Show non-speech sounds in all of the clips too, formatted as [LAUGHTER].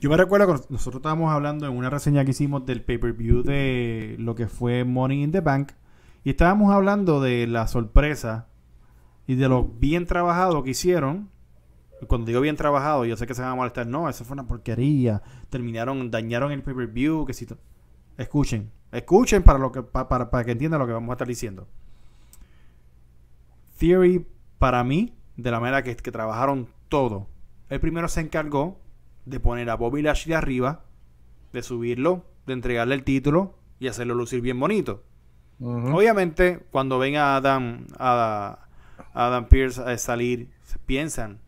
Yo me recuerdo que nosotros estábamos hablando en una reseña que hicimos del pay-per-view de lo que fue Money in the Bank. Y estábamos hablando de la sorpresa y de lo bien trabajado que hicieron. Cuando digo bien trabajado, yo sé que se van a molestar. No, eso fue una porquería. Terminaron, dañaron el pay-per-view. Que si escuchen, escuchen para, lo que, para, para que entiendan lo que vamos a estar diciendo. Theory, para mí, de la manera que, que trabajaron todo. El primero se encargó de poner a Bobby Lashley arriba, de subirlo, de entregarle el título y hacerlo lucir bien bonito. Obviamente, cuando ven a Adam, a, a Adam Pierce a eh, salir, piensan,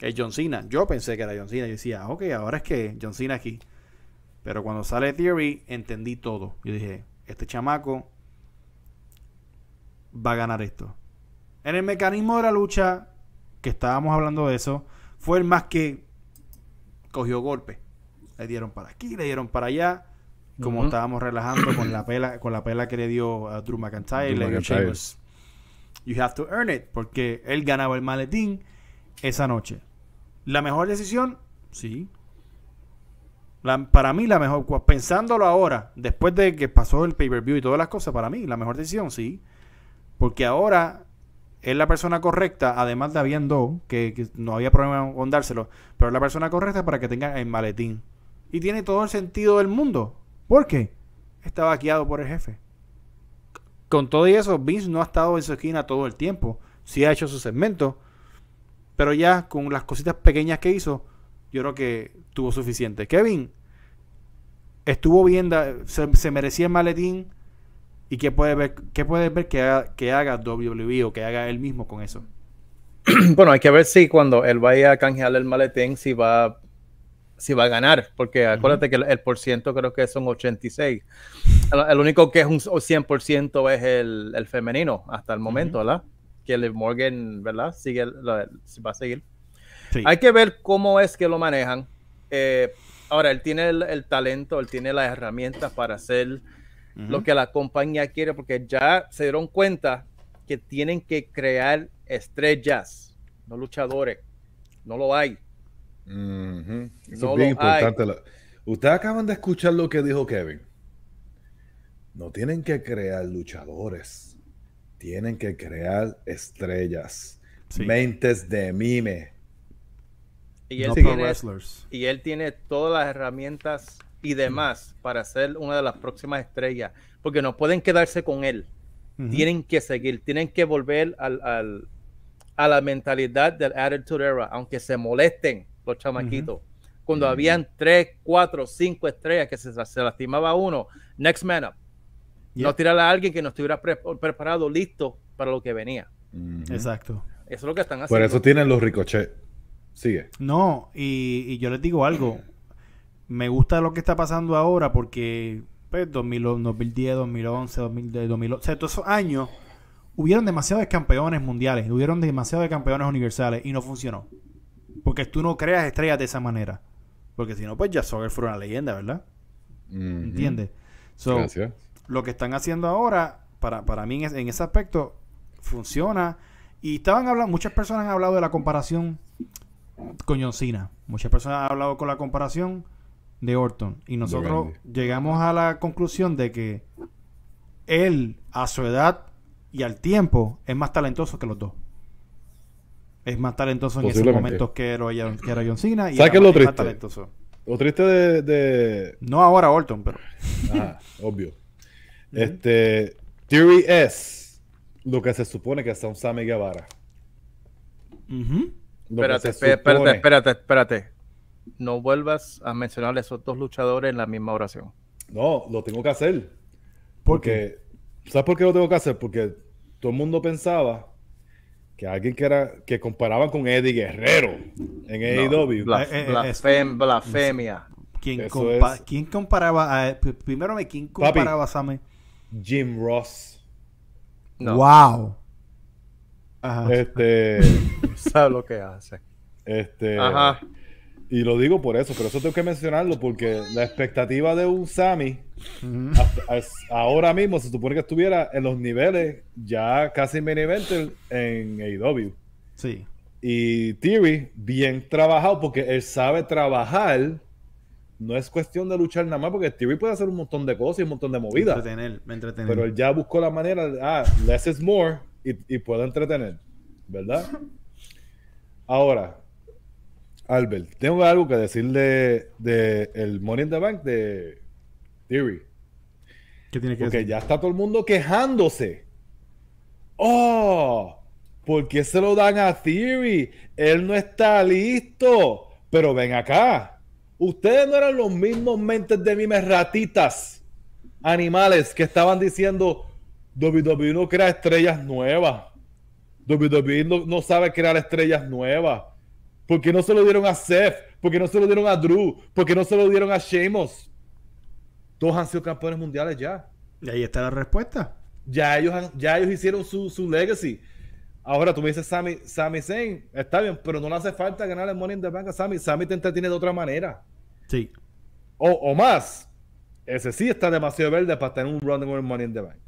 es John Cena. Yo pensé que era John Cena. Yo decía, ah, ok, ahora es que John Cena aquí. Pero cuando sale Theory, entendí todo. Yo dije, este chamaco va a ganar esto. En el mecanismo de la lucha, que estábamos hablando de eso, fue el más que cogió golpe. Le dieron para aquí, le dieron para allá. Como estábamos relajando con la pela, con la pela que le dio a Drew McIntyre, le dio You have to earn it, porque él ganaba el maletín esa noche. La mejor decisión, sí. para mí, la mejor, pensándolo ahora, después de que pasó el pay-per-view y todas las cosas, para mí, la mejor decisión, sí. Porque ahora es la persona correcta, además de habiendo que, que no había problema con dárselo, pero es la persona correcta para que tenga el maletín. Y tiene todo el sentido del mundo. ¿Por qué? Está vaqueado por el jefe. Con todo y eso, Vince no ha estado en su esquina todo el tiempo. Sí ha hecho su segmento. Pero ya con las cositas pequeñas que hizo, yo creo que tuvo suficiente. Kevin estuvo bien, se, se merecía el maletín ¿Y qué puede ver, qué puede ver que, haga, que WWE o que haga él mismo con eso? [CLEARS THROAT] Bueno, hay que ver si cuando él vaya a canjear el maletín, si va, si va a ganar, porque acuérdate que el, por ciento creo que son 86. El, único que es un 100% es el, femenino hasta el momento, ¿verdad? Que el Morgan, ¿verdad? Sigue, va a seguir. Hay que ver cómo es que lo manejan. Eh, ahora, él tiene el, el, talento, él tiene las herramientas para hacer lo que la compañía quiere, porque ya se dieron cuenta que tienen que crear estrellas, no luchadores. No lo hay. Eso es bien importante. Ustedes acaban de escuchar lo que dijo Kevin. No tienen que crear luchadores, tienen que crear estrellas, mentes de mime. y él tiene todas las herramientas y demás para ser una de las próximas estrellas, porque no pueden quedarse con él. Tienen que seguir, tienen que volver al, a la mentalidad del Attitude Era, aunque se molesten los chamaquitos. Cuando habían tres, cuatro, cinco estrellas que se, lastimaba uno, next man up. No tirar a alguien que no estuviera preparado, listo para lo que venía. Exacto. Eso es lo que están haciendo. Por eso tienen los ricochet. Sigue. No, y, y yo les digo algo me gusta lo que está pasando ahora porque pues, 2010, 2011, 2000 2011, o sea, todos esos años hubieron demasiados campeones mundiales, hubieron demasiados campeones universales y no funcionó. Porque tú no creas estrellas de esa manera. Porque si no, pues ya Soccer fue una leyenda, ¿verdad? entiende ¿Entiendes? Lo que están haciendo ahora, para, mí en, en ese aspecto, funciona. Y estaban hablando, muchas personas han hablado de la comparación con John Muchas personas han hablado con la comparación de Orton. Y nosotros llegamos a la conclusión de que él, a su edad y al tiempo, es más talentoso que los dos. Es más talentoso en esos momentos que era, John Cena. Y es lo triste? Más talentoso. Lo triste de, No ahora Orton, pero... [LAUGHS] obvio. Este... Theory es lo que se supone que es un Sammy Guevara. espérate, espérate, espérate no vuelvas a mencionar a esos dos luchadores en la misma oración. No, lo tengo que hacer. Porque, ¿sabes por qué lo tengo que hacer? Porque todo el mundo pensaba que alguien que era que comparaba con Eddie Guerrero en blasfemia. ¿Quién, comparaba a primero me quién comparaba a Sammy? Jim Ross. Wow. Ajá. Este, [LAUGHS] sabe lo que hace. Este, Ajá. Y lo digo por eso, pero eso tengo que mencionarlo porque la expectativa de un Sami ahora mismo se supone que estuviera en los niveles ya casi main event en AEW. Sí. Y Theory, bien trabajado porque él sabe trabajar. No es cuestión de luchar nada más porque Theory puede hacer un montón de cosas y un montón de movidas. Entretener, entretener. Pero él ya buscó la manera, de, ah, less is more y, y puedo entretener, ¿verdad? [LAUGHS] Ahora, Albert, tengo algo que decir de el Money in the Bank de Theory. ¿Qué tiene que Porque ya está todo el mundo quejándose. ¡Oh! ¿Por qué se lo dan a Theory? Él no está listo. Pero ven acá. Ustedes no eran los mismos mentes de mimes ratitas, animales, que estaban diciendo WWE no crea estrellas nuevas. WWE no sabe crear estrellas nuevas. ¿Por qué no se lo dieron a Seth? ¿Por qué no se lo dieron a Drew? ¿Por qué no se lo dieron a Sheamus? Todos han sido campeones mundiales ya. Y ahí está la respuesta. Ya ellos, ya ellos hicieron su, legacy. Ahora tú me dices Sammy, Sammy Zayn, está bien, pero no le hace falta ganar el Money in the Bank a Sammy. Sammy te entretiene de otra manera. Sí. O, más. Ese sí está demasiado verde para tener un running con Money in the Bank.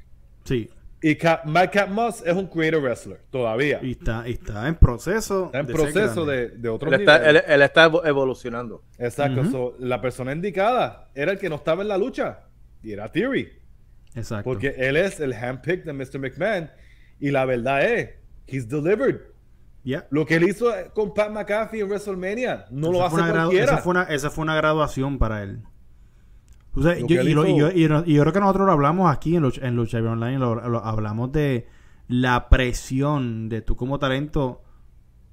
Sí. Y Matt Madcap es un creator wrestler todavía. Y está, está en proceso. Está en proceso de, otro él está, él, está evolucionando. Exacto. so, la persona indicada era el que no estaba en la lucha. Y era Theory. Exacto. Porque él es el handpick de Mr. McMahon. Y la verdad es, he's delivered. Yeah. Lo que él hizo con Pat McAfee en WrestleMania no lo hace cualquiera. Esa fue, una, esa fue una graduación para él y, yo, creo que nosotros lo hablamos aquí en Lucha en Online, hablamos de la presión de tú como talento.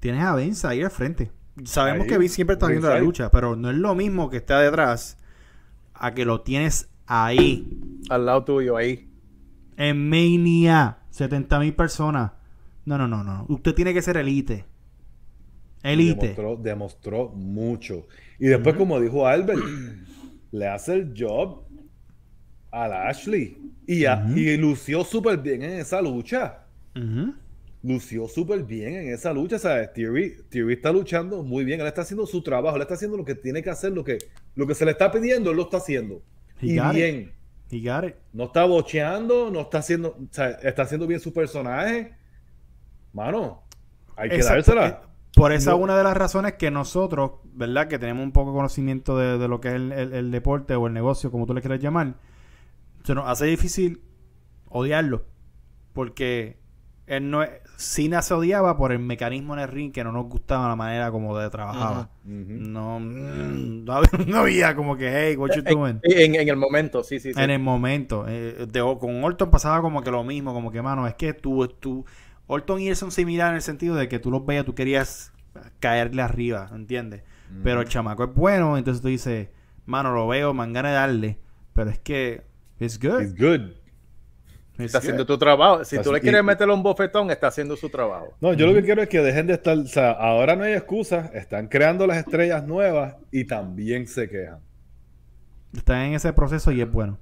Tienes a Benza ahí al frente. Sabemos que Vi siempre está viendo la lucha, pero no es lo mismo que está detrás a que lo tienes ahí. Al lado tuyo, ahí. En Mania, 70 mil personas. No, no, no, no. Usted tiene que ser elite. Elite. Demostró, demostró mucho. Y después, como dijo Albert, le hace el job a la Ashley. Y, y lució súper bien en esa lucha. Lució súper bien en esa lucha. ¿Sabes? Theory, está luchando muy bien. Él está haciendo su trabajo. Él está haciendo lo que tiene que hacer. Lo que, lo que se le está pidiendo, él lo está haciendo. y bien. y No está bocheando. No está haciendo. está haciendo bien su personaje. Mano, hay que dársela. Eh, por esa una de las razones que nosotros, ¿verdad? Que tenemos un poco de conocimiento de, lo que es el, deporte o el negocio, como tú le quieras llamar, se nos hace difícil odiarlo. Porque él no es, se odiaba por el mecanismo en el ring que no nos gustaba la manera como de trabajaba. Mm, no, había, como que, hey, what you eh, eh, doing? Eh, en, el momento, sí, sí, sí. En el momento. con Orton pasaba como que lo mismo, como que, mano, es que tú, tú, Orton y él similar en el sentido de que tú los veías, tú querías caerle arriba, ¿entiendes? Pero el chamaco es bueno, entonces tú dices, mano, lo veo, me de darle, pero es que it's good. It's good. está haciendo tu trabajo. Si tú le quieres meterle un bofetón, está haciendo su trabajo. No, yo lo que quiero es que dejen de estar. O sea, ahora no hay excusas. Están creando las estrellas nuevas y también se quejan. Están en ese proceso y es bueno.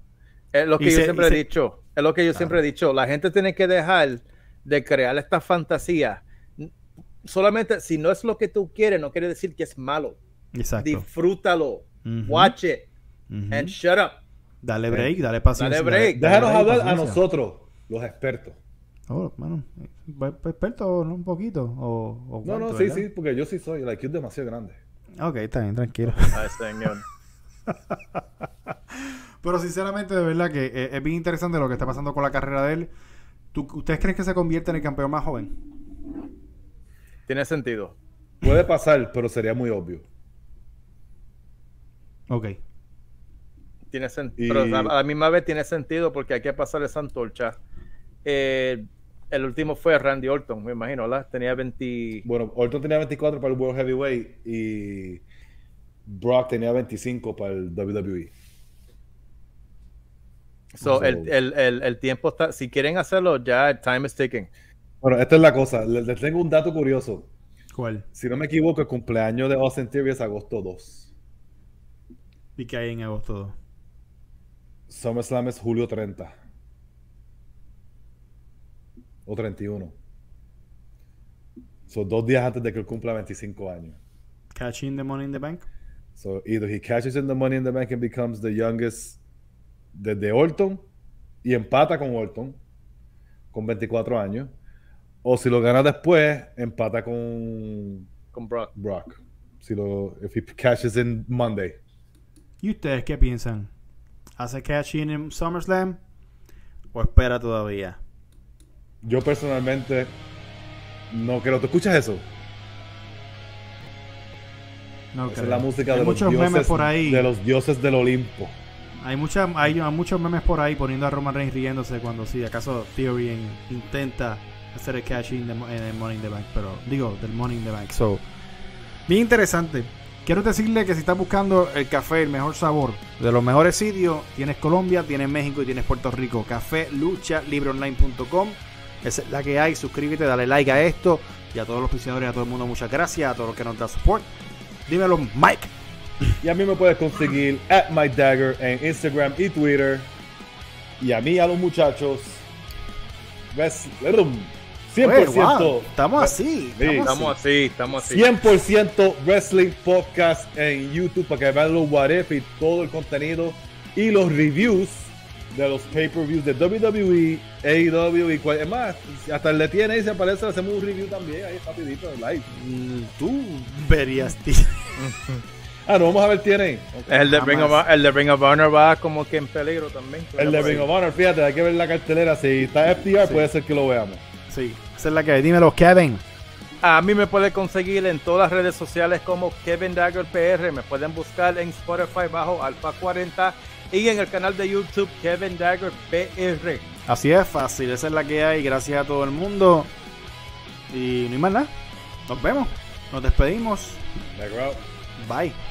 Es lo que yo siempre he dicho. Es lo que yo siempre he dicho. La gente tiene que dejar de crear esta fantasía. Solamente si no es lo que tú quieres, no quiere decir que es malo. Exacto. Disfrútalo, watch it, and shut up. Dale break, dale paciencia. Dale break. Déjanos hablar a nosotros, los expertos. Oh, pues, pues, experto ¿no? un poquito. no, no, sí, sí, porque yo sí soy. La IQ es demasiado grande. Ok, está bien, tranquilo. [LAUGHS] Pero sinceramente, de verdad que eh, es bien interesante lo que está pasando con la carrera de él. ¿Ustedes creen que se convierte en el campeón más joven? Tiene sentido. Puede pasar, pero sería muy obvio. Ok. Tiene sentido. Pero a la misma vez tiene sentido porque hay que pasar esa antorcha. Eh, el último fue Randy Orton, me imagino, ¿verdad? Tenía 20. Bueno, Orton tenía 24 para el World Heavyweight y Brock tenía 25 para el WWE. So, el, tiempo está. Si quieren hacerlo, ya el time is Bueno, esta es la cosa. Les, tengo un dato curioso. ¿Cuál? Si no me equivoco, el cumpleaños de Austin Theory es agosto 2. ¿Y qué hay en agosto 2? SummerSlam es julio 30. O 31. Son dos días antes de que cumpla 25 años. Catching the money in the bank? So either he catches in the money in the bank and becomes the youngest desde Orton y empata con Orton con 24 años. O si lo gana después, empata con, con Brock. Brock. Si lo if catches in Monday. ¿Y ustedes qué piensan? ¿Hace catching en SummerSlam o espera todavía? Yo personalmente no creo. ¿Te escuchas eso? No Esa creo. es la música de dioses, memes de los dioses del Olimpo. Hay, mucha, hay, muchos memes por ahí poniendo a Roman Reigns riéndose cuando si acaso Theory intenta hacer el cash in en el Money the Bank, pero digo, del Morning in the Bank. So, bien interesante. Quiero decirle que si estás buscando el café, el mejor sabor, de los mejores sitios, tienes Colombia, tienes México y tienes Puerto Rico. Café lucha online.com es la que hay. Suscríbete, dale like a esto y a todos los prisioneros y a todo el mundo. Muchas gracias a todos los que nos dan support. Dímelo, Mike. Y a mí me puedes conseguir at dagger en Instagram y Twitter. Y a mí, a los muchachos, 100%. Pues, estamos así. estamos así, estamos así. 100% Wrestling Podcast en YouTube para que vean los what if y todo el contenido y los reviews de los pay-per-views de WWE, AEW y cual. Es hasta el de y se aparece, hacemos un review también ahí rapidito en live. Mm, tú verías, tío. [LAUGHS] Ah, no, vamos a ver, tiene. El, de Ring of, Honor va como que en peligro también. El de Ring of Honor, fíjate, hay que ver la cartelera. Si está FDR, puede ser que lo veamos. Sí, esa es la que hay. Dímelo, Kevin. A mí me puede conseguir en todas las redes sociales como Kevin Dagger PR. Me pueden buscar en Spotify bajo Alfa 40 y en el canal de YouTube Kevin Dagger PR. Así es fácil, esa es la que hay. Gracias a todo el mundo. Y no hay más nada. Nos vemos. Nos despedimos. Bye.